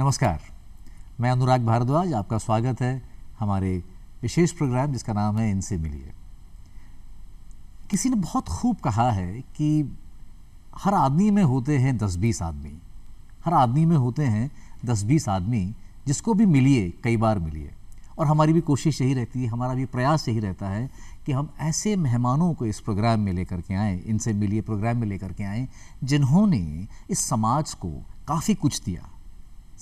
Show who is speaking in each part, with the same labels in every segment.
Speaker 1: नमस्कार मैं अनुराग भारद्वाज आपका स्वागत है हमारे विशेष प्रोग्राम जिसका नाम है इनसे मिलिए किसी ने बहुत खूब कहा है कि हर आदमी में होते हैं दस बीस आदमी हर आदमी में होते हैं दस बीस आदमी जिसको भी मिलिए कई बार मिलिए और हमारी भी कोशिश यही रहती है हमारा भी प्रयास यही रहता है कि हम ऐसे मेहमानों को इस प्रोग्राम में लेकर के आएँ इनसे मिलिए प्रोग्राम में लेकर के आएँ जिन्होंने इस समाज को काफ़ी कुछ दिया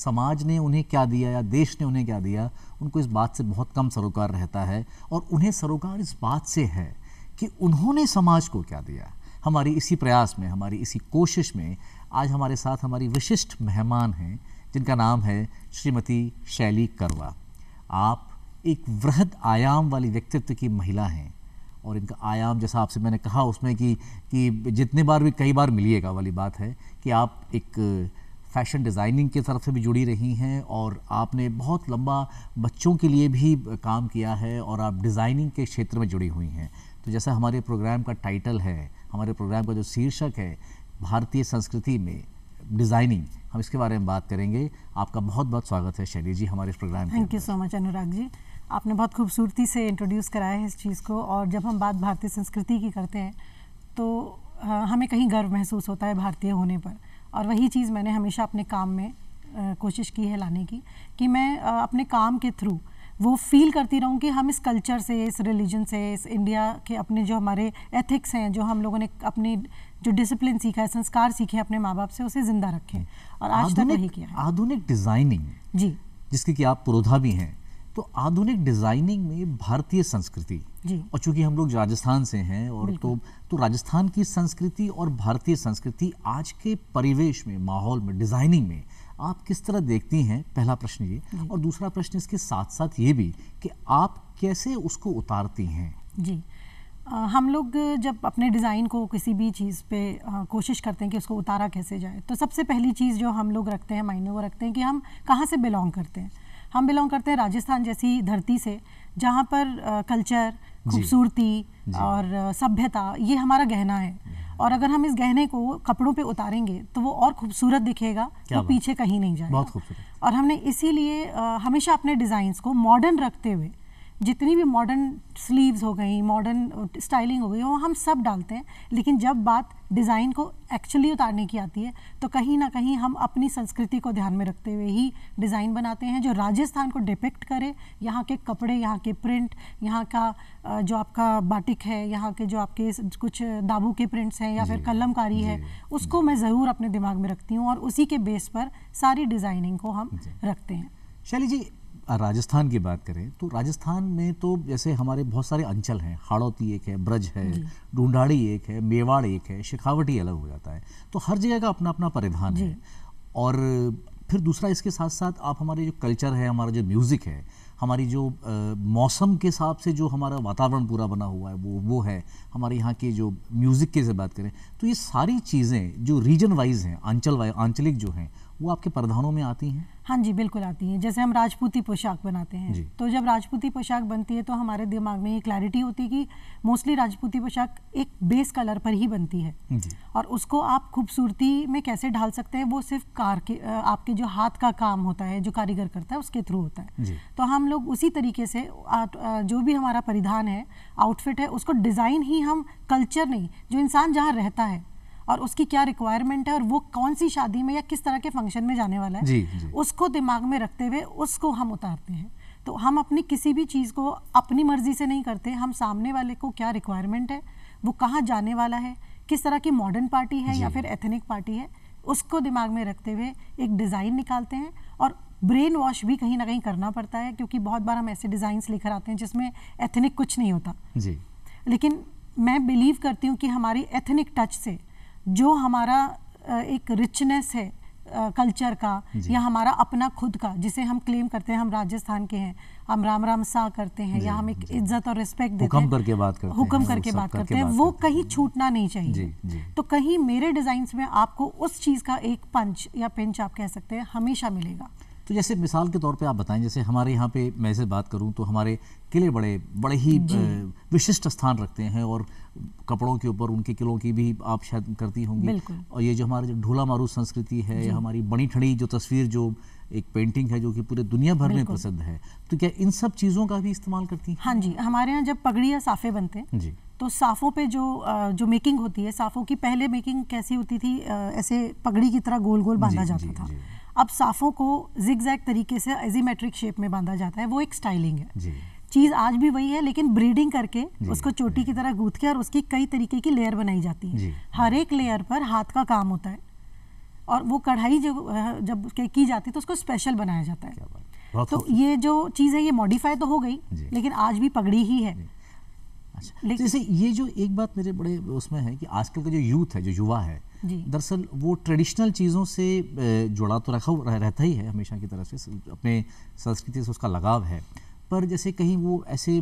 Speaker 1: समाज ने उन्हें क्या दिया या देश ने उन्हें क्या दिया उनको इस बात से बहुत कम सरोकार रहता है और उन्हें सरोकार इस बात से है कि उन्होंने समाज को क्या दिया हमारी इसी प्रयास में हमारी इसी कोशिश में आज हमारे साथ हमारी विशिष्ट मेहमान हैं जिनका नाम है श्रीमती शैली करवा आप एक वृहद आयाम वाली व्यक्तित्व की महिला हैं और इनका आयाम जैसा आपसे मैंने कहा उसमें कि कि जितने बार भी कई बार मिलिएगा वाली बात है कि आप एक फैशन डिज़ाइनिंग की तरफ से भी जुड़ी रही हैं और आपने बहुत लंबा बच्चों के लिए भी काम किया है और आप डिज़ाइनिंग के क्षेत्र में जुड़ी हुई हैं तो जैसा हमारे प्रोग्राम का टाइटल है हमारे प्रोग्राम का जो शीर्षक है भारतीय संस्कृति में डिज़ाइनिंग हम इसके बारे में बात करेंगे आपका बहुत बहुत स्वागत है शैली जी हमारे इस programme thank you
Speaker 2: so much Anurag ji आपने बहुत खूबसूरती से इंट्रोड्यूस कराया है इस चीज़ को और जब हम बात भारतीय संस्कृति की करते हैं तो हाँ, हमें कहीं गर्व महसूस होता है भारतीय होने पर और वही चीज़ मैंने हमेशा अपने काम में कोशिश की है लाने की कि मैं अपने काम के थ्रू वो फील करती रहूँ कि हम इस कल्चर से इस रिलीजन से इस इंडिया के अपने जो हमारे एथिक्स हैं जो हम लोगों ने अपनी जो डिसिप्लिन सीखा है संस्कार सीखे अपने माँ बाप से उसे ज़िंदा रखें और आज तक नहीं किया
Speaker 1: आधुनिक डिज़ाइनिंग जी जिसकी कि आप पुरोधा भी हैं तो आधुनिक डिजाइनिंग में भारतीय संस्कृति और चूंकि हम लोग राजस्थान से हैं और तो तो राजस्थान की संस्कृति और भारतीय संस्कृति आज के परिवेश में माहौल में डिजाइनिंग में आप किस तरह देखती हैं पहला प्रश्न ये और दूसरा प्रश्न इसके साथ साथ ये भी कि आप कैसे उसको उतारती हैं
Speaker 2: जी आ, हम लोग जब अपने डिज़ाइन को किसी भी चीज़ पे आ, कोशिश करते हैं कि उसको उतारा कैसे जाए तो सबसे पहली चीज़ जो हम लोग रखते हैं मायने वो रखते हैं कि हम कहाँ से बिलोंग करते हैं हम बिलोंग करते हैं राजस्थान जैसी धरती से जहाँ पर कल्चर खूबसूरती और सभ्यता ये हमारा गहना है और अगर हम इस गहने को कपड़ों पे उतारेंगे तो वो और खूबसूरत दिखेगा तो पीछे कहीं नहीं जाएगा बहुत खूबसूरत और हमने इसीलिए हमेशा अपने डिज़ाइंस को मॉडर्न रखते हुए जितनी भी मॉडर्न स्लीव्स हो गई मॉडर्न स्टाइलिंग uh, हो गई वो हम सब डालते हैं लेकिन जब बात डिज़ाइन को एक्चुअली उतारने की आती है तो कहीं ना कहीं हम अपनी संस्कृति को ध्यान में रखते हुए ही डिज़ाइन बनाते हैं जो राजस्थान को डिपेक्ट करे यहाँ के कपड़े यहाँ के प्रिंट यहाँ का uh, जो आपका बाटिक है यहाँ के जो आपके कुछ दाबू के प्रिंट्स हैं या फिर कलमकारी है उसको मैं ज़रूर अपने दिमाग में रखती हूँ और उसी के बेस पर सारी डिज़ाइनिंग को हम रखते हैं शैली जी
Speaker 1: राजस्थान की बात करें तो राजस्थान में तो जैसे हमारे बहुत सारे अंचल हैं हाड़ौती एक है ब्रज है ढूंढाड़ी एक है मेवाड़ एक है शिखावटी अलग हो जाता है तो हर जगह का अपना अपना परिधान है और फिर दूसरा इसके साथ साथ आप हमारे जो कल्चर है हमारा जो म्यूज़िक है हमारी जो आ, मौसम के हिसाब से जो हमारा वातावरण पूरा बना हुआ है वो वो है हमारे यहाँ के जो म्यूज़िक के से बात करें तो ये सारी चीज़ें जो रीजन वाइज हैं आंचल वाइज आंचलिक जो हैं वो आपके प्रधानों में आती हैं
Speaker 2: हाँ जी बिल्कुल आती हैं जैसे हम राजपूती पोशाक बनाते हैं तो जब राजपूती पोशाक बनती है तो हमारे दिमाग में ये क्लैरिटी होती है कि मोस्टली राजपूती पोशाक एक बेस कलर पर ही बनती है और उसको आप खूबसूरती में कैसे ढाल सकते हैं वो सिर्फ कार के आपके जो हाथ का काम होता है जो कारीगर करता है उसके थ्रू होता है तो हम लोग उसी तरीके से जो भी हमारा परिधान है आउटफिट है उसको डिज़ाइन ही हम कल्चर नहीं जो इंसान जहाँ रहता और उसकी क्या रिक्वायरमेंट है और वो कौन सी शादी में या किस तरह के फंक्शन में जाने वाला है जी, जी. उसको दिमाग में रखते हुए उसको हम उतारते हैं तो हम अपनी किसी भी चीज़ को अपनी मर्जी से नहीं करते हम सामने वाले को क्या रिक्वायरमेंट है वो कहाँ जाने वाला है किस तरह की मॉडर्न पार्टी है या फिर एथनिक पार्टी है उसको दिमाग में रखते हुए एक डिज़ाइन निकालते हैं और ब्रेन वॉश भी कहीं ना कहीं करना पड़ता है क्योंकि बहुत बार हम ऐसे डिज़ाइंस लेकर आते हैं जिसमें एथनिक कुछ नहीं होता जी लेकिन मैं बिलीव करती हूँ कि हमारी एथनिक टच से जो हमारा एक रिचनेस है कल्चर का या हमारा अपना खुद का जिसे हम क्लेम करते हैं हम राजस्थान के हैं हम राम राम सा करते हैं या हम एक इज्जत और रिस्पेक्ट देते हैं करके
Speaker 1: बात करते हैं हुक्म करके बात करते हैं वो
Speaker 2: कहीं छूटना नहीं चाहिए जी, जी। तो कहीं मेरे डिजाइन में आपको उस चीज़ का एक पंच या पिंच आप कह सकते हैं हमेशा मिलेगा
Speaker 1: तो जैसे मिसाल के तौर पे आप बताएं जैसे हमारे यहाँ पे मैं से बात करूँ तो हमारे किले बड़े बड़े ही विशिष्ट स्थान रखते हैं और कपड़ों के ऊपर उनके किलों की भी आप शायद करती होंगी और ये जो जो ढोला मारू संस्कृति है या हमारी बड़ी ठड़ी जो तस्वीर जो एक पेंटिंग है जो कि पूरे दुनिया भर में प्रसिद्ध है तो क्या इन सब चीज़ों का भी इस्तेमाल करती हैं
Speaker 2: हाँ जी हमारे यहाँ जब पगड़ी या साफे बनते हैं जी तो साफ़ों पे जो जो मेकिंग होती है साफ़ों की पहले मेकिंग कैसी होती थी ऐसे पगड़ी की तरह गोल गोल बांधा जाता था जी, अब साफ़ों को जिग तरीके से एजीमेट्रिक शेप में बांधा जाता है वो एक स्टाइलिंग है चीज़ आज भी वही है लेकिन ब्रीडिंग करके उसको चोटी की तरह गूथ के और उसकी कई तरीके की लेयर बनाई जाती है हर एक लेयर पर हाथ का काम होता है और वो कढ़ाई जो जब की जाती है तो उसको स्पेशल बनाया जाता है तो ये जो चीज़ है ये मॉडिफाई तो हो गई लेकिन आज भी पगड़ी ही है
Speaker 1: अच्छा तो जैसे ये जो एक बात मेरे बड़े उसमें है कि आजकल का जो यूथ है जो युवा है दरअसल वो ट्रेडिशनल चीज़ों से जुड़ा तो रखा रहता ही है हमेशा की तरफ से अपने संस्कृति से उसका लगाव है पर जैसे कहीं वो ऐसे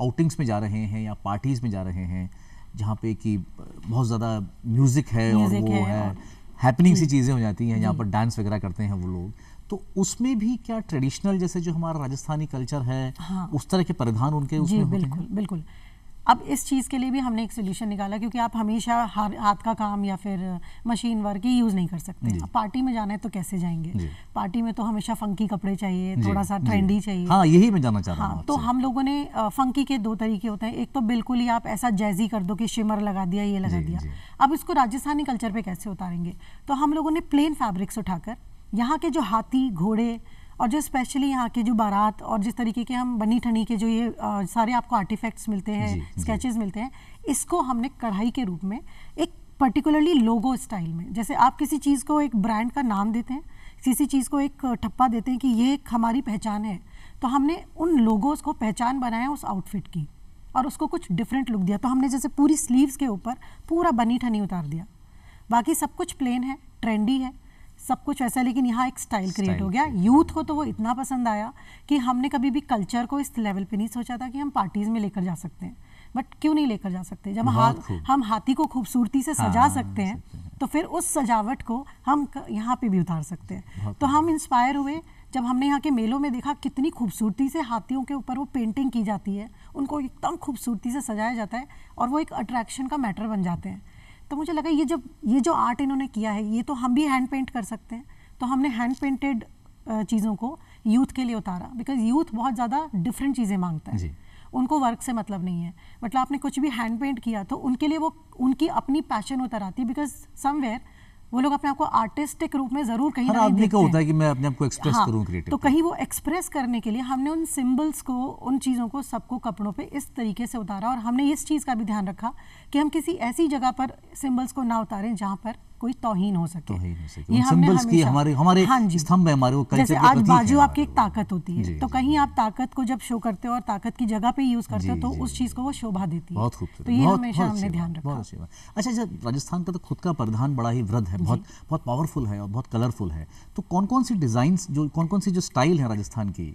Speaker 1: आउटिंग्स में जा रहे हैं या पार्टीज़ में जा रहे हैं जहाँ पे कि बहुत ज़्यादा म्यूज़िक है और वो है, हैपनिंग सी चीज़ें हो जाती हैं जहाँ पर डांस वगैरह करते हैं वो लोग तो उसमें भी क्या ट्रेडिशनल जैसे जो हमारा राजस्थानी कल्चर है हाँ। उस तरह के परिधान उनके उसमें बिल्कुल बिल्कुल
Speaker 2: अब इस चीज़ के लिए भी हमने एक सोल्यूशन निकाला क्योंकि आप हमेशा हाथ का काम या फिर मशीन वर्क ही यूज़ नहीं कर सकते अब पार्टी में जाना है तो कैसे जाएंगे पार्टी में तो हमेशा फंकी कपड़े चाहिए थोड़ा सा ट्रेंडी चाहिए हाँ यही
Speaker 1: मैं जाना चाह रहा हाँ, तो
Speaker 2: हम लोगों ने फंकी के दो तरीके होते हैं एक तो बिल्कुल ही आप ऐसा जैजी कर दो कि शिमर लगा दिया ये लगा दिया अब इसको राजस्थानी कल्चर पर कैसे उतारेंगे तो हम लोगों ने प्लेन फैब्रिक्स उठाकर यहाँ के जो हाथी घोड़े और जो स्पेशली यहाँ के जो बारात और जिस तरीके के हम बनी ठनी के जो ये आ, सारे आपको आर्टिफैक्ट्स मिलते हैं स्केचेस मिलते हैं इसको हमने कढ़ाई के रूप में एक पर्टिकुलरली लोगो स्टाइल में जैसे आप किसी चीज़ को एक ब्रांड का नाम देते हैं किसी चीज़ को एक ठप्पा देते हैं कि ये एक हमारी पहचान है तो हमने उन लोगोज़ को पहचान बनाया उस आउटफिट की और उसको कुछ डिफरेंट लुक दिया तो हमने जैसे पूरी स्लीव्स के ऊपर पूरा बनी ठनी उतार दिया बाकी सब कुछ प्लेन है ट्रेंडी है सब कुछ वैसा लेकिन यहाँ एक स्टाइल क्रिएट हो गया यूथ को तो वो इतना पसंद आया कि हमने कभी भी कल्चर को इस लेवल पे नहीं सोचा था कि हम पार्टीज में लेकर जा सकते हैं बट क्यों नहीं लेकर जा सकते जब हा, हम हाथी को खूबसूरती से सजा हाँ, सकते हैं तो फिर उस सजावट को हम यहाँ पे भी उतार सकते हैं तो हम इंस्पायर हुए जब हमने यहाँ के मेलों में देखा कितनी खूबसूरती से हाथियों के ऊपर वो पेंटिंग की जाती है उनको एकदम खूबसूरती से सजाया जाता है और वो एक अट्रैक्शन का मैटर बन जाते हैं तो मुझे लगा ये जब ये जो आर्ट इन्होंने किया है ये तो हम भी हैंड पेंट कर सकते हैं तो हमने हैंड पेंटेड चीज़ों को यूथ के लिए उतारा बिकॉज यूथ बहुत ज़्यादा डिफरेंट चीज़ें मांगता है उनको वर्क से मतलब नहीं है मतलब आपने कुछ भी हैंड पेंट किया तो उनके लिए वो उनकी अपनी पैशन उतर आती है बिकॉज समवेयर वो लोग अपने आप को आर्टिस्टिक रूप में जरूर कहीं हर आदमी का होता
Speaker 1: है कि मैं अपने आप को एक्सप्रेस हाँ, करूं क्रिएटिव तो
Speaker 2: कहीं वो एक्सप्रेस करने के लिए हमने उन सिंबल्स को उन चीज़ों को सबको कपड़ों पे इस तरीके से उतारा और हमने इस चीज़ का भी ध्यान रखा कि हम किसी ऐसी जगह पर सिंबल्स को ना उतारें जहाँ पर कोई तोहिन हो सके
Speaker 1: तोहीन हो सके की हमारे हमारे हाँ जी स्तंभ हमारे वो कल्चर जैसे आज बाजू आपकी
Speaker 2: एक ताकत होती है तो कहीं आप ताकत को जब शो करते हो और ताकत की जगह पे यूज करते हो तो उस चीज को वो शोभा देती है बहुत खूबसूरत तो ये हमेशा हमने ध्यान रखा
Speaker 1: अच्छा जब राजस्थान का तो खुद का प्रधान बड़ा ही वृद्ध है बहुत बहुत पावरफुल है और बहुत कलरफुल है तो कौन कौन सी डिजाइन जो कौन कौन सी जो स्टाइल है राजस्थान की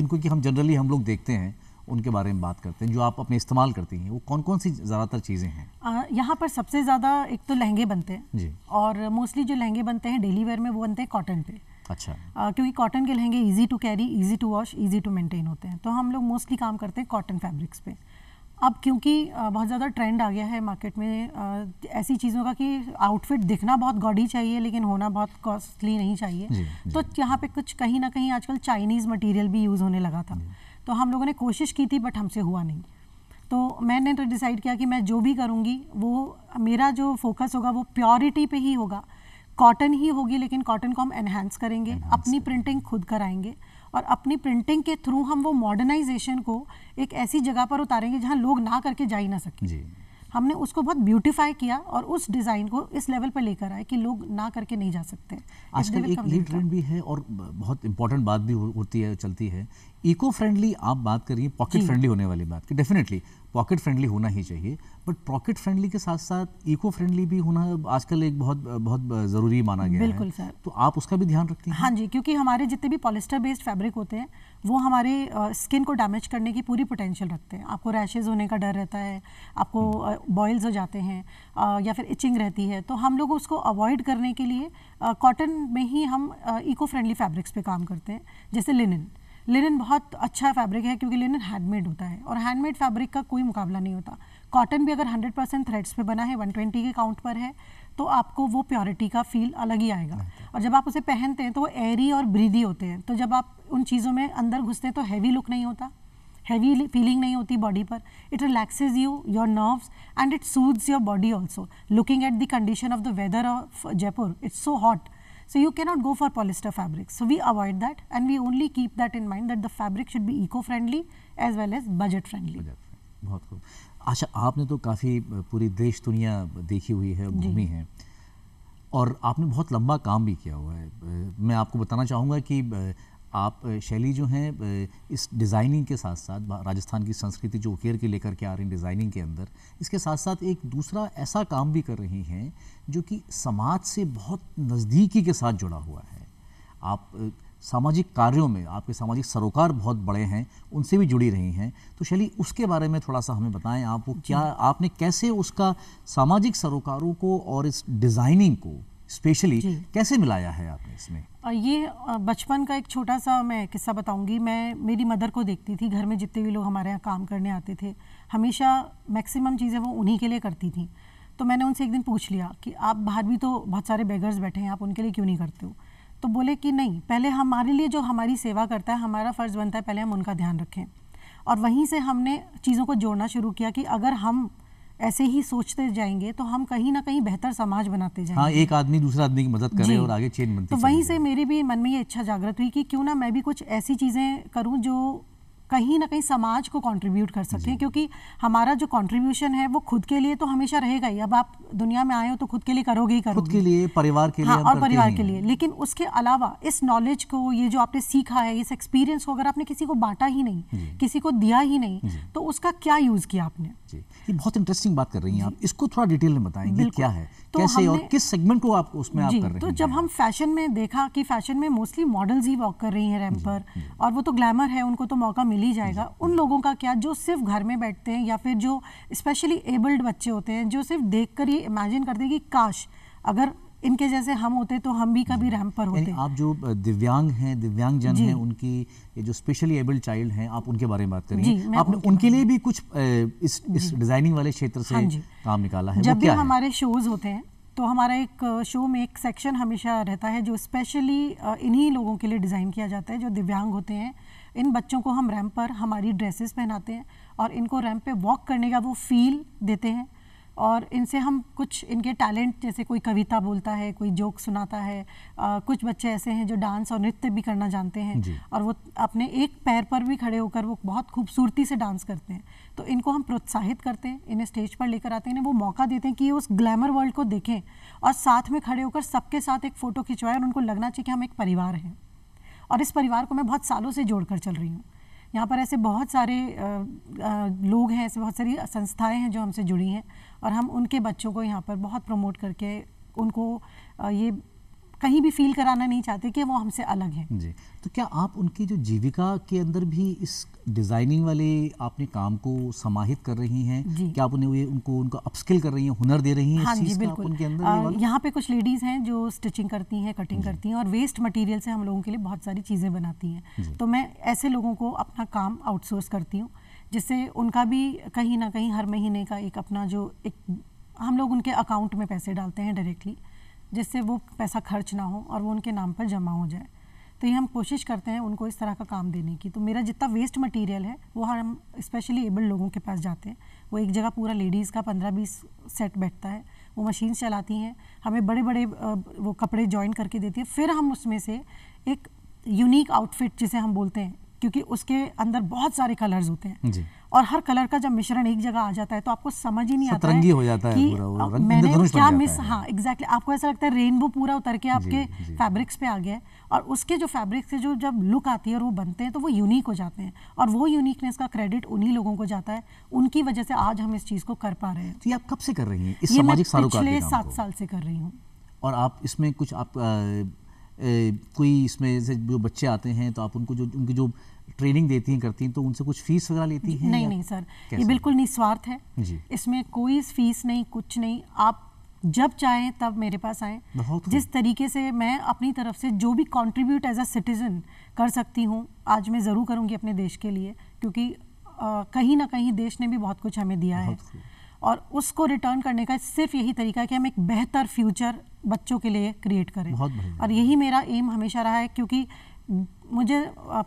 Speaker 1: जिनको कि हम जनरली हम लोग देखते हैं उनके बारे में बात करते हैं जो आप अपने इस्तेमाल करती हैं वो कौन कौन सी ज़्यादातर चीज़ें
Speaker 2: हैं यहाँ पर सबसे ज़्यादा एक तो लहंगे बनते हैं जी और मोस्टली जो लहंगे बनते हैं डेली वेयर में वो बनते हैं कॉटन पे अच्छा आ, क्योंकि कॉटन के लहंगे easy to carry easy to wash easy to maintain होते हैं तो हम लोग मोस्टली काम करते हैं कॉटन फैब्रिक्स पे अब क्योंकि बहुत ज़्यादा ट्रेंड आ गया है मार्केट में ऐसी चीज़ों का कि आउटफिट दिखना बहुत गॉडी चाहिए लेकिन होना बहुत कॉस्टली नहीं चाहिए जी, जी. तो यहाँ पे कुछ कहीं ना कहीं आजकल चाइनीज़ मटेरियल भी यूज़ होने लगा था तो हम लोगों ने कोशिश की थी बट हमसे हुआ नहीं तो मैंने तो डिसाइड किया कि मैं जो भी करूँगी वो मेरा जो फोकस होगा वो प्योरिटी पे ही होगा कॉटन ही होगी लेकिन कॉटन को हम एनहेंस करेंगे Enhance अपनी प्रिंटिंग खुद कराएंगे और अपनी प्रिंटिंग के थ्रू हम वो मॉडर्नाइजेशन को एक ऐसी जगह पर उतारेंगे जहाँ लोग ना करके जा ही ना सकें हमने उसको बहुत ब्यूटीफाई किया और उस डिज़ाइन को इस लेवल पर लेकर आए कि लोग ना करके नहीं जा सकते आजकल एक ये
Speaker 1: ट्रेंड भी है और बहुत इंपॉर्टेंट बात भी होती है चलती है इको फ्रेंडली आप बात करिए पॉकेट फ्रेंडली होने वाली बात की डेफिनेटली पॉकेट फ्रेंडली होना ही चाहिए बट पॉकेट फ्रेंडली के साथ साथ इको फ्रेंडली भी होना आजकल एक बहुत बहुत ज़रूरी माना गया बिल्कुल है सर तो आप उसका भी ध्यान रखते
Speaker 2: हैं हाँ जी क्योंकि हमारे जितने भी पॉलिस्टर बेस्ड फैब्रिक होते हैं वो हमारे स्किन को डैमेज करने की पूरी पोटेंशियल रखते हैं आपको रैशेज होने का डर रहता है आपको बॉयल्स हम्म। हो जाते हैं या फिर इचिंग रहती है तो हम लोग उसको अवॉइड करने के लिए कॉटन में ही हम इको फ्रेंडली फैब्रिक्स पे काम करते हैं जैसे लिनन लिनन बहुत अच्छा फैब्रिक है क्योंकि लिनन हैंडमेड होता है और हैंडमेड फैब्रिक का कोई मुकाबला नहीं होता कॉटन भी अगर 100 परसेंट थ्रेड्स पे बना है 120 के काउंट पर है तो आपको वो प्योरिटी का फील अलग ही आएगा अच्छा। और जब आप उसे पहनते हैं तो वो एरी और ब्रीदी होते हैं तो जब आप उन चीज़ों में अंदर घुसते हैं तो हैवी लुक नहीं होता हैवी फीलिंग नहीं होती बॉडी पर it relaxes you your nerves and it soothes your body also looking at the condition of the weather of Jaipur it's so hot So you cannot go for polyester fabrics. So we avoid that and we only keep that in mind that the fabric should be eco-friendly as well as budget friendly. bahut
Speaker 1: friendly. acha aapne to kafi puri desh duniya dekhi hui hai ghumi hai aur aapne bahut lamba kaam bhi kiya hua hai main aapko batana chahunga ki चाहूँगा आप शैली जो हैं इस designing के साथ साथ राजस्थान की संस्कृति जो उकेर के लेकर के आ रही डिज़ाइनिंग के अंदर इसके साथ साथ एक दूसरा ऐसा काम भी कर रही हैं जो कि समाज से बहुत नज़दीकी के साथ जुड़ा हुआ है आप सामाजिक कार्यों में आपके सामाजिक सरोकार बहुत बड़े हैं उनसे भी जुड़ी रही हैं तो शैली उसके बारे में थोड़ा सा हमें बताएं आप वो क्या आपने कैसे उसका सामाजिक सरोकारों को और इस डिज़ाइनिंग को स्पेशली कैसे मिलाया है आपने इसमें
Speaker 2: ये बचपन का एक छोटा सा मैं किस्सा बताऊंगी मैं मेरी मदर को देखती थी घर में जितने भी लोग हमारे यहाँ काम करने आते थे हमेशा मैक्सिमम चीज़ें वो उन्हीं के लिए करती थी तो मैंने उनसे एक दिन पूछ लिया कि आप बाहर भी तो बहुत सारे बेगर्स बैठे हैं आप उनके लिए क्यों नहीं करते हो तो बोले कि नहीं पहले हमारे लिए जो हमारी सेवा करता है हमारा फ़र्ज़ बनता है पहले हम उनका ध्यान रखें और वहीं से हमने चीज़ों को जोड़ना शुरू किया कि अगर हम ऐसे ही सोचते जाएंगे तो हम कहीं ना कहीं बेहतर समाज बनाते जाएंगे हाँ
Speaker 1: एक आदमी दूसरा आदमी की मदद करे और आगे चेन बनती तो
Speaker 2: वहीं से मेरे भी मन में ये इच्छा जागृत हुई कि क्यों ना मैं भी कुछ ऐसी चीज़ें करूँ जो कहीं ना कहीं समाज को कंट्रीब्यूट कर सकते हैं क्योंकि हमारा जो कंट्रीब्यूशन है वो खुद के लिए तो हमेशा रहेगा ही अब आप दुनिया में आए हो तो खुद के लिए करोगे ही करोगे खुद के
Speaker 1: लिए परिवार के लिए हाँ, और परिवार के
Speaker 2: लिए लेकिन उसके अलावा इस नॉलेज को ये जो आपने सीखा है इस एक्सपीरियंस को अगर आपने किसी को बांटा ही नहीं किसी को दिया ही नहीं तो उसका क्या यूज़ किया आपने
Speaker 1: ये बहुत इंटरेस्टिंग बात कर रही हैं आप इसको थोड़ा डिटेल में बताएंगे क्या है तो कैसे और किस सेगमेंट को आप उसमें आप कर रहे तो हैं तो
Speaker 2: जब हम फैशन में देखा कि फैशन में मोस्टली मॉडल्स ही वॉक कर रही हैं रैम पर और वो तो ग्लैमर है उनको तो मौका मिल ली जाएगा उन लोगों का क्या जो सिर्फ घर में बैठते हैं या फिर जो स्पेशली एबल्ड बच्चे होते हैं जो सिर्फ देख कर ही इमेजिन करते हैं कि काश अगर इनके जैसे हम होते तो हम भी कभी रैम हम्म। पर होते
Speaker 1: आप जो दिव्यांग हैं दिव्यांग जन हैं उनकी ये जो स्पेशली एबल्ड चाइल्ड हैं आप उनके बारे में बात करें आपने उनके, उनके लिए भी कुछ इस इस डिज़ाइनिंग वाले क्षेत्र से हाँ काम निकाला है जब भी हमारे
Speaker 2: शोज़ होते हैं तो हमारा एक शो में एक सेक्शन हमेशा रहता है जो स्पेशली इन्हीं लोगों के लिए डिज़ाइन किया जाता है जो दिव्यांग होते हैं इन बच्चों को हम रैम्प पर हमारी ड्रेसेस पहनाते हैं और इनको रैम्प पे वॉक करने का वो फील देते हैं और इनसे हम कुछ इनके टैलेंट जैसे कोई कविता बोलता है कोई जोक सुनाता है आ, कुछ बच्चे ऐसे हैं जो डांस और नृत्य भी करना जानते हैं और वो अपने एक पैर पर भी खड़े होकर वो बहुत खूबसूरती से डांस करते हैं तो इनको हम प्रोत्साहित करते हैं इन्हें स्टेज पर लेकर आते हैं इन्हें वो मौका देते हैं कि ये उस ग्लैमर वर्ल्ड को देखें और साथ में खड़े होकर सबके साथ एक फ़ोटो खिंचवाएं और उनको लगना चाहिए कि हम एक परिवार हैं और इस परिवार को मैं बहुत सालों से जोड़ कर चल रही हूँ यहाँ पर ऐसे बहुत सारे लोग हैं ऐसे बहुत सारी संस्थाएं हैं जो हमसे जुड़ी हैं और हम उनके बच्चों को यहाँ पर बहुत प्रमोट करके उनको ये कहीं भी फील कराना नहीं चाहते कि वो हमसे अलग हैं
Speaker 1: जी तो क्या आप उनकी जो जीविका के अंदर भी इस डिज़ाइनिंग वाले आपने काम को समाहित कर रही हैं क्या आप उन्हें उनको उनको अपस्किल कर रही हैं हुनर दे रही हैं हाँ जी बिल्कुल उनके अंदर
Speaker 2: यहाँ पे कुछ लेडीज़ हैं जो स्टिचिंग करती हैं कटिंग करती हैं और वेस्ट मटेरियल से हम लोगों के लिए बहुत सारी चीज़ें बनाती हैं तो मैं ऐसे लोगों को अपना काम आउटसोर्स करती हूँ जिससे उनका भी कहीं ना कहीं हर महीने का एक अपना जो एक हम लोग उनके अकाउंट में पैसे डालते हैं डायरेक्टली जिससे वो पैसा खर्च ना हो और वो उनके नाम पर जमा हो जाए तो ये हम कोशिश करते हैं उनको इस तरह का काम देने की तो मेरा जितना वेस्ट मटेरियल है वो हम स्पेशली एबल्ड लोगों के पास जाते हैं वो एक जगह पूरा लेडीज़ का पंद्रह बीस सेट बैठता है वो मशीन चलाती हैं हमें बड़े बड़े वो कपड़े जॉइन करके देती हैं फिर हम उसमें से एक यूनिक आउटफिट जिसे हम बोलते हैं क्योंकि उसके अंदर बहुत सारे कलर्स होते हैं और हर कलर का जब मिश्रण एक जगह आ जाता है तो आपको समझ ही नहीं आता रंगी हो जाता है पूरा मैंने क्या मिस हाँ एग्जैक्टली आपको ऐसा लगता है रेनबो पूरा उतर के आपके फैब्रिक्स पे आ गया है और उसके जो फैब्रिक से जो जब लुक आती है और वो बनते हैं तो वो यूनिक हो जाते हैं और वो यूनिकनेस का क्रेडिट उन्हीं लोगों को जाता है उनकी वजह से आज हम इस चीज़ को कर पा रहे हैं
Speaker 1: तो ये आप कब से कर रही हैं इस सामाजिक पिछले सात
Speaker 2: साल से कर रही हूँ
Speaker 1: और आप इसमें कुछ आप कोई इसमें जैसे जो बच्चे आते हैं तो आप उनको जो उनकी जो ट्रेनिंग देती हैं करती हैं तो उनसे कुछ फीस वगैरह लेती हैं नहीं नहीं
Speaker 2: सर ये बिल्कुल निस्वार्थ है इसमें कोई फीस नहीं कुछ नहीं आप जब चाहें तब मेरे पास आए जिस तरीके से मैं अपनी तरफ से जो भी कंट्रीब्यूट एज अ सिटीज़न कर सकती हूँ आज मैं ज़रूर करूँगी अपने देश के लिए क्योंकि आ, कहीं ना कहीं देश ने भी बहुत कुछ हमें दिया है और उसको रिटर्न करने का सिर्फ यही तरीका है कि हम एक बेहतर फ्यूचर बच्चों के लिए क्रिएट करें बहुत और यही मेरा एम हमेशा रहा है क्योंकि मुझे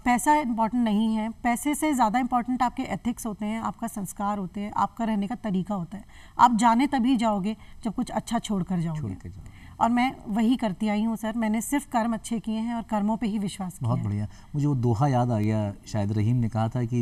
Speaker 2: पैसा इम्पॉर्टेंट नहीं है पैसे से ज़्यादा इम्पॉर्टेंट आपके एथिक्स होते हैं आपका संस्कार होते हैं आपका रहने का तरीका होता है आप जाने तभी जाओगे जब कुछ अच्छा छोड़ कर जाओगे छोड़ और मैं वही करती आई हूँ सर मैंने सिर्फ कर्म अच्छे किए हैं और कर्मों पे ही विश्वास बहुत
Speaker 1: बढ़िया मुझे वो दोहा याद आ गया शायद रहीम ने कहा था कि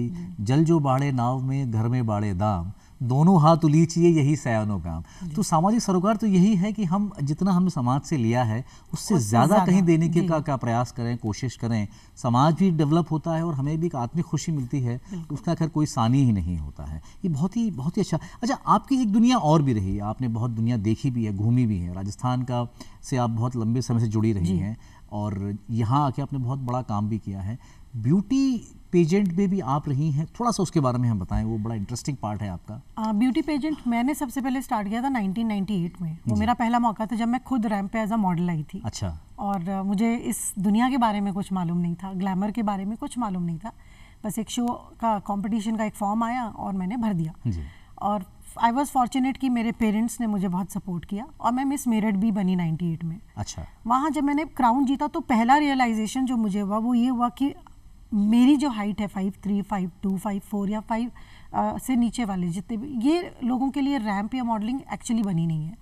Speaker 1: जल जो बाढ़े नाव में घर में बाढ़े दाम दोनों हाथ उलीचिए तो यही सयानों काम तो सामाजिक सरोकार तो यही है कि हम जितना हमने समाज से लिया है उससे ज़्यादा कहीं देने के का, का प्रयास करें कोशिश करें समाज भी डेवलप होता है और हमें भी एक आत्मिक खुशी मिलती है उसका खैर कोई सानी ही नहीं होता है ये बहुत ही बहुत ही अच्छा अच्छा आपकी एक दुनिया और भी रही है आपने बहुत दुनिया देखी भी है घूमी भी है राजस्थान का से आप बहुत लंबे समय से जुड़ी रही हैं और यहाँ आके आपने बहुत बड़ा काम भी किया है ब्यूटी पेजेंट में भी आप रही हैं थोड़ा सा उसके बारे में हम बताएं वो बड़ा इंटरेस्टिंग पार्ट है आपका
Speaker 2: ब्यूटी पेजेंट मैंने सबसे पहले स्टार्ट किया था 1998 में वो मेरा पहला मौका था जब मैं खुद रैम पे एज अ मॉडल आई थी अच्छा और मुझे इस दुनिया के बारे में कुछ मालूम नहीं था ग्लैमर के बारे में कुछ मालूम नहीं था बस एक शो का कॉम्पिटिशन का एक फॉर्म आया और मैंने भर दिया और आई वॉज फॉर्चुनेट कि मेरे पेरेंट्स ने मुझे बहुत सपोर्ट किया और मैं मिस मेरठ भी बनी 98 में अच्छा वहाँ जब मैंने क्राउन जीता तो पहला रियलाइजेशन जो मुझे हुआ वो ये हुआ कि मेरी जो हाइट है five three five two five four या फाइव से नीचे वाले जितने भी ये लोगों के लिए रैम्प या मॉडलिंग एक्चुअली बनी नहीं है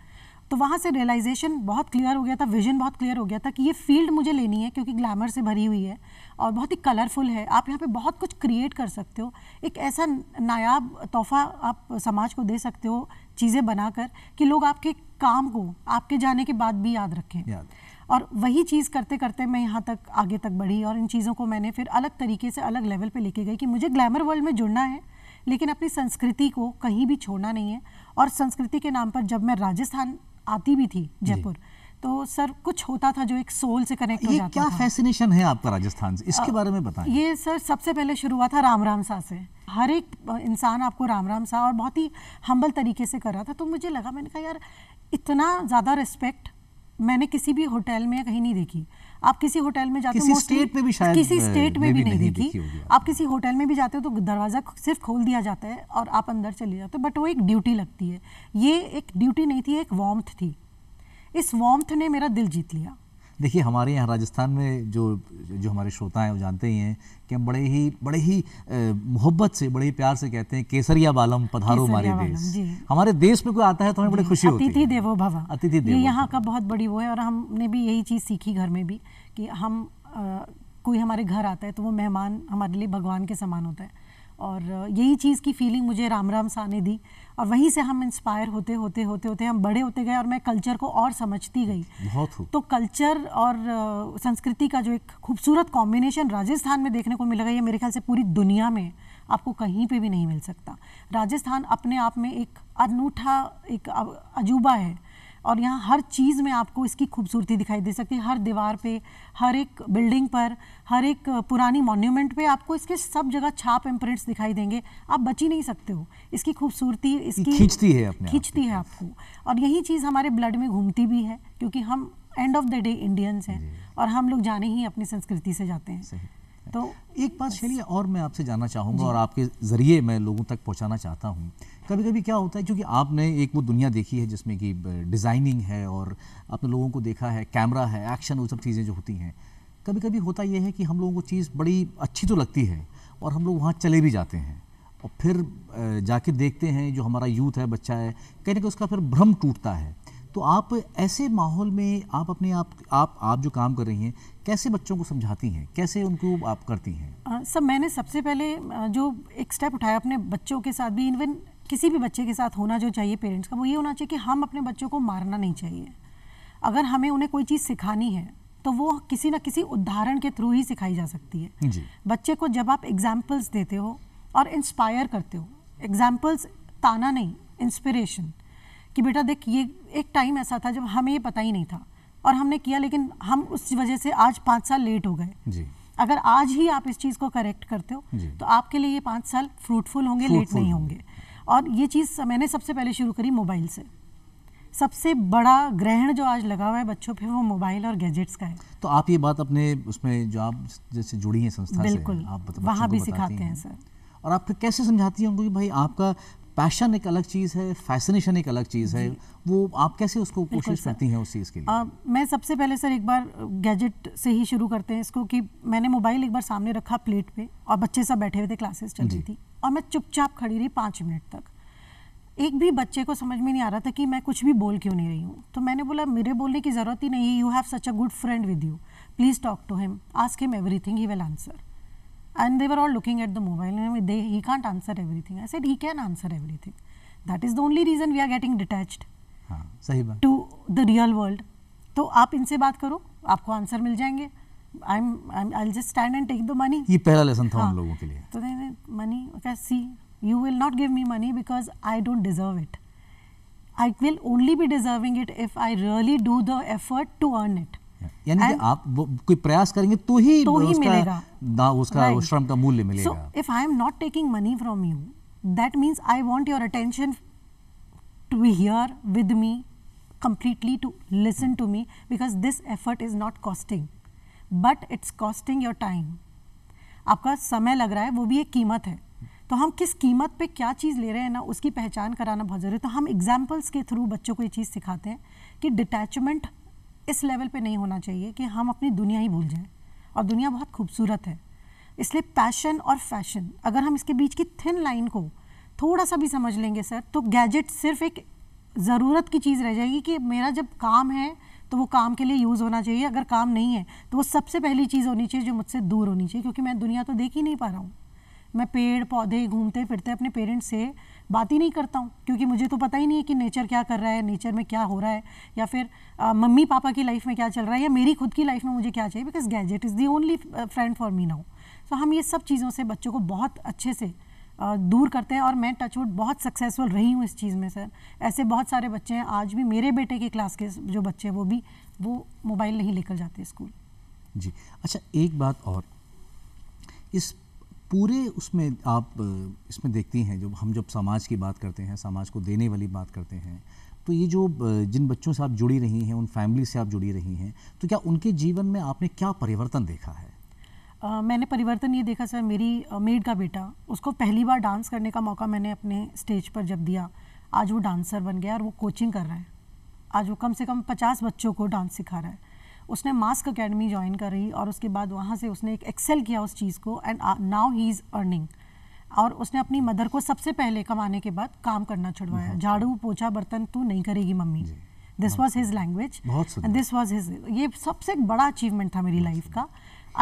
Speaker 2: तो वहाँ से रियलाइजेशन बहुत क्लियर हो गया था विजन बहुत क्लियर हो गया था कि ये फील्ड मुझे लेनी है क्योंकि ग्लैमर से भरी हुई है और बहुत ही कलरफुल है आप यहाँ पे बहुत कुछ क्रिएट कर सकते हो एक ऐसा नायाब तोहफा आप समाज को दे सकते हो चीज़ें बनाकर कि लोग आपके काम को आपके जाने के बाद भी याद रखें याद। और वही चीज़ करते करते मैं यहाँ तक आगे तक बढ़ी और इन चीज़ों को मैंने फिर अलग तरीके से अलग लेवल पर लेके गई कि मुझे ग्लैमर वर्ल्ड में जुड़ना है लेकिन अपनी संस्कृति को कहीं भी छोड़ना नहीं है और संस्कृति के नाम पर जब मैं राजस्थान आती भी थी जयपुर तो सर कुछ होता था जो एक सोल से कनेक्ट हो जाता क्या था। फैसिनेशन
Speaker 1: है आपका राजस्थान से इसके आ, बारे में बताएं
Speaker 2: ये सर सबसे पहले शुरू हुआ था राम राम सा से हर एक इंसान आपको राम राम सा और बहुत ही हम्बल तरीके से कर रहा था तो मुझे लगा मैंने कहा यार इतना ज़्यादा रिस्पेक्ट मैंने किसी भी होटल में कहीं नहीं देखी आप किसी होटल में जाते किसी स्टेट में भी शायद किसी स्टेट में, भी नहीं, नहीं देखी, देखी आप किसी होटल में भी जाते हो तो दरवाज़ा सिर्फ खोल दिया जाता है और आप अंदर चले जाते हो बट वो एक ड्यूटी लगती है ये एक ड्यूटी नहीं थी एक वॉम्थ थी इस वॉम्थ ने मेरा दिल जीत लिया
Speaker 1: देखिए हमारे यहाँ राजस्थान में जो जो हमारे श्रोता हैं वो जानते ही हैं कि हम बड़े ही बड़े ही मोहब्बत से बड़े ही प्यार से कहते हैं केसरिया बालम पधारो हमारे देश हमारे देश में कोई आता है तो हमें बड़ी खुशी होती है अतिथि देवो भव अतिथि देवो यहाँ
Speaker 2: का बहुत बड़ी वो है और हमने भी यही चीज़ सीखी घर में भी कि हम कोई हमारे घर आता है तो वो मेहमान हमारे लिए भगवान के समान होता है और यही चीज़ की फीलिंग मुझे राम राम सा ने दी और वहीं से हम इंस्पायर होते होते होते होते हम बड़े होते गए और मैं कल्चर को और समझती गई बहुत तो कल्चर और संस्कृति का जो एक खूबसूरत कॉम्बिनेशन राजस्थान में देखने को मिलेगा ये मेरे ख्याल से पूरी दुनिया में आपको कहीं पे भी नहीं मिल सकता राजस्थान अपने आप में एक अनूठा एक अजूबा है और यहाँ हर चीज़ में आपको इसकी खूबसूरती दिखाई दे सकती है हर दीवार पे हर एक बिल्डिंग पर हर एक पुरानी मॉन्यूमेंट पे आपको इसके सब जगह छाप इम्प्रिंट्स दिखाई देंगे आप बची नहीं सकते हो इसकी खूबसूरती इसकी खींचती है अपने खींचती है आपको और यही चीज़ हमारे ब्लड में घूमती भी है क्योंकि हम end of the day Indians हैं और हम लोग जाने ही अपनी संस्कृति से जाते हैं
Speaker 1: तो एक बात चलिए अच्छा। और मैं आपसे जानना चाहूँगा और आपके ज़रिए मैं लोगों तक पहुँचाना चाहता हूँ कभी कभी क्या होता है क्योंकि आपने एक वो दुनिया देखी है जिसमें कि डिज़ाइनिंग है और आपने लोगों को देखा है कैमरा है एक्शन वो सब चीज़ें जो होती हैं कभी कभी होता यह है कि हम लोगों को चीज़ बड़ी अच्छी तो लगती है और हम लोग वहाँ चले भी जाते हैं और फिर जाके देखते हैं जो हमारा यूथ है बच्चा है कहीं ना कहीं उसका फिर भ्रम टूटता है तो आप ऐसे माहौल में आप अपने आप आप आप जो काम कर रही हैं कैसे बच्चों को समझाती हैं कैसे उनको आप करती
Speaker 2: हैं सर मैंने सबसे पहले जो एक स्टेप उठाया अपने बच्चों के साथ भी इवन किसी भी बच्चे के साथ होना जो चाहिए पेरेंट्स का वो ये होना चाहिए कि हम अपने बच्चों को मारना नहीं चाहिए अगर हमें उन्हें कोई चीज़ सिखानी है तो वो किसी ना किसी उदाहरण के थ्रू ही सिखाई जा सकती है जी। बच्चे को जब आप एग्जाम्पल्स देते हो और इंस्पायर करते हो एग्जाम्पल्स ताना नहीं इंस्पिरेशन कि बेटा देख ये एक टाइम ऐसा था जब हमें ये पता ही नहीं था और हमने किया लेकिन हम उस वजह से आज पाँच साल लेट हो गए अगर आज ही आप इस चीज़ को करेक्ट करते हो तो आपके लिए ये पाँच साल फ्रूटफुल होंगे लेट नहीं होंगे और ये चीज़ मैंने सबसे पहले शुरू करी मोबाइल से सबसे बड़ा ग्रहण जो आज लगा हुआ है बच्चों पे वो मोबाइल और गैजेट्स का है
Speaker 1: तो आप ये बात अपने उसमें जो आप जैसे जुड़ी हैं संस्था बिल्कुल से, आप वहाँ भी सिखाते हैं, हैं सर और आप फिर कैसे समझाती हैं उनको कि भाई आपका पैशन एक अलग चीज़ है फैसिनेशन एक अलग चीज़ है वो आप कैसे उसको कोशिश करती हैं उस चीज़ के लिए आ,
Speaker 2: मैं सबसे पहले सर एक बार गैजेट से ही शुरू करते हैं इसको कि मैंने मोबाइल एक बार सामने रखा प्लेट पे और बच्चे सब बैठे हुए थे क्लासेस चल रही थी और मैं चुपचाप खड़ी रही पाँच मिनट तक एक भी बच्चे को समझ में नहीं आ रहा था कि मैं कुछ भी बोल क्यों नहीं रही हूँ तो मैंने बोला मेरे बोलने की ज़रूरत ही नहीं है you have such a good friend with you please talk to him ask him everything he will answer and they were all looking at the mobile I mean, they, he can't answer everything i said he can answer everything that is the only reason we are getting detached
Speaker 1: हाँ, सही बात
Speaker 2: to the real world तो आप इनसे बात करो आपको answer मिल जाएंगे I am I just stand and take the money ये पहला लेसन था हाँ, लोगों के लिए तो मनी क्या see you will not give me money because I don't deserve it I will only be deserving it if I really do the effort to earn it
Speaker 1: यानी कि आप कोई प्रयास करेंगे तो ही तो ही उसका मिलेगा ना उसका right. श्रम का मूल्य मिलेगा so
Speaker 2: if I am not taking money from you that means I want your attention to be here with me completely to listen to me because this effort is not costing but it's costing your time आपका समय लग रहा है वो भी एक कीमत है तो हम किस कीमत पे क्या चीज़ ले रहे हैं ना उसकी पहचान कराना बहुत ज़रूरी है तो हम एग्जाम्पल्स के थ्रू बच्चों को ये चीज़ सिखाते हैं कि डिटैचमेंट इस लेवल पे नहीं होना चाहिए कि हम अपनी दुनिया ही भूल जाएं और दुनिया बहुत खूबसूरत है इसलिए पैशन और फैशन अगर हम इसके बीच की थिन लाइन को थोड़ा सा भी समझ लेंगे सर तो गैजेट सिर्फ एक ज़रूरत की चीज़ रह जाएगी कि मेरा जब काम है तो वो काम के लिए यूज़ होना चाहिए अगर काम नहीं है तो वो सबसे पहली चीज़ होनी चाहिए जो मुझसे दूर होनी चाहिए क्योंकि मैं दुनिया तो देख ही नहीं पा रहा हूँ मैं पेड़ पौधे घूमते फिरते अपने पेरेंट्स से बात ही नहीं करता हूँ क्योंकि मुझे तो पता ही नहीं है कि नेचर क्या कर रहा है नेचर में क्या हो रहा है या फिर आ, मम्मी पापा की लाइफ में क्या चल रहा है या मेरी खुद की लाइफ में मुझे क्या चाहिए because gadget is the only friend for me now so हम ये सब चीज़ों से बच्चों को बहुत अच्छे से दूर करते हैं और मैं टचवुड बहुत सक्सेसफुल रही हूँ इस चीज़ में सर ऐसे बहुत सारे बच्चे हैं आज भी मेरे बेटे के क्लास के जो बच्चे हैं वो भी वो मोबाइल नहीं लेकर जाते स्कूल
Speaker 1: जी अच्छा एक बात और इस पूरे उसमें आप इसमें देखती हैं जब हम जब समाज की बात करते हैं समाज को देने वाली बात करते हैं तो ये जो जिन बच्चों से आप जुड़ी रही हैं उन फैमिली से आप जुड़ी रही हैं तो क्या उनके जीवन में आपने क्या परिवर्तन देखा है
Speaker 2: Uh, मैंने परिवर्तन ये देखा सर मेरी uh, मेड का बेटा उसको पहली बार डांस करने का मौका मैंने अपने स्टेज पर जब दिया आज वो डांसर बन गया और वो कोचिंग कर रहा है आज वो कम से कम पचास बच्चों को डांस सिखा रहा है उसने मास्क अकेडमी ज्वाइन करी और उसके बाद वहाँ से उसने एक एक्सेल किया उस चीज़ को and now he is earning और उसने अपनी मदर को सबसे पहले कमाने के बाद काम करना छुड़वाया हम्म। झाड़ू पोछा बर्तन तू नहीं करेगी mummy this was his language and this was his ये सबसे बड़ा अचीवमेंट था मेरी लाइफ का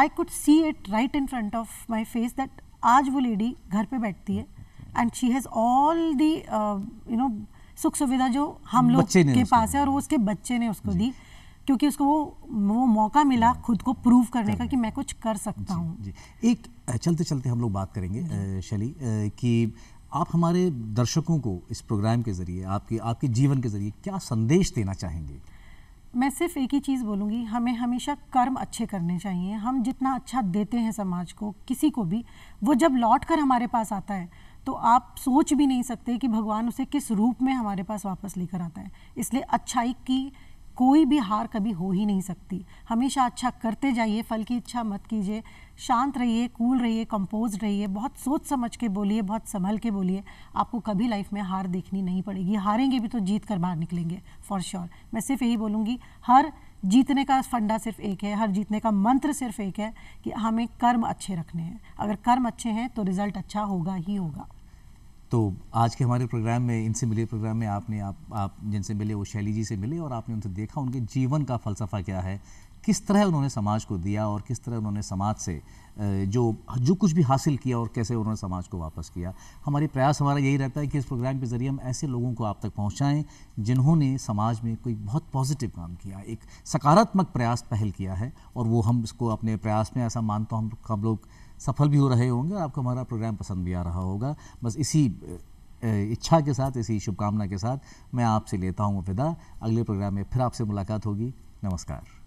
Speaker 2: I could see it right in front of my face that आज वो लेडी घर पे बैठती है and she has all the you know सुख सुविधा जो हम लोग के पास है और वो उसके बच्चे ने उसको दी क्योंकि उसको वो वो मौका मिला खुद को प्रूव करने का कि मैं कुछ कर सकता हूँ एक
Speaker 1: चलते चलते हम लोग बात करेंगे शैली कि आप हमारे दर्शकों को इस प्रोग्राम के ज़रिए आपके आपके जीवन के ज़रिए क्या संदेश देना चाहेंगे
Speaker 2: मैं सिर्फ एक ही चीज़ बोलूँगी हमें हमेशा कर्म अच्छे करने चाहिए हम जितना अच्छा देते हैं समाज को किसी को भी वो जब लौट कर हमारे पास आता है तो आप सोच भी नहीं सकते कि भगवान उसे किस रूप में हमारे पास वापस लेकर आता है इसलिए अच्छाई की कोई भी हार कभी हो ही नहीं सकती हमेशा अच्छा करते जाइए फल की इच्छा मत कीजिए शांत रहिए कूल रहिए कंपोज रहिए बहुत सोच समझ के बोलिए बहुत संभल के बोलिए आपको कभी लाइफ में हार देखनी नहीं पड़ेगी हारेंगे भी तो जीत कर बाहर निकलेंगे फॉर श्योर sure. मैं सिर्फ यही बोलूँगी हर जीतने का फंडा सिर्फ एक है हर जीतने का मंत्र सिर्फ एक है कि हमें कर्म अच्छे रखने हैं अगर कर्म अच्छे हैं तो रिजल्ट अच्छा होगा ही होगा
Speaker 1: तो आज के हमारे प्रोग्राम में इनसे मिले प्रोग्राम में आपने आप आप जिनसे मिले वो शैली जी से मिले और आपने उनसे देखा उनके जीवन का फ़लसफ़ा क्या है किस तरह उन्होंने समाज को दिया और किस तरह उन्होंने समाज से जो जो कुछ भी हासिल किया और कैसे उन्होंने समाज को वापस किया हमारे प्रयास हमारा यही रहता है कि इस प्रोग्राम के ज़रिए हम ऐसे लोगों को आप तक पहुंचाएं जिन्होंने समाज में कोई बहुत पॉजिटिव काम किया एक सकारात्मक प्रयास पहल किया है और वो हम इसको अपने प्रयास में ऐसा मानता हम हम लोग सफल भी हो रहे होंगे आपको हमारा प्रोग्राम पसंद भी आ रहा होगा बस इसी इच्छा के साथ इसी शुभकामना के साथ मैं आपसे लेता हूँ विदा अगले प्रोग्राम में फिर आपसे मुलाकात होगी नमस्कार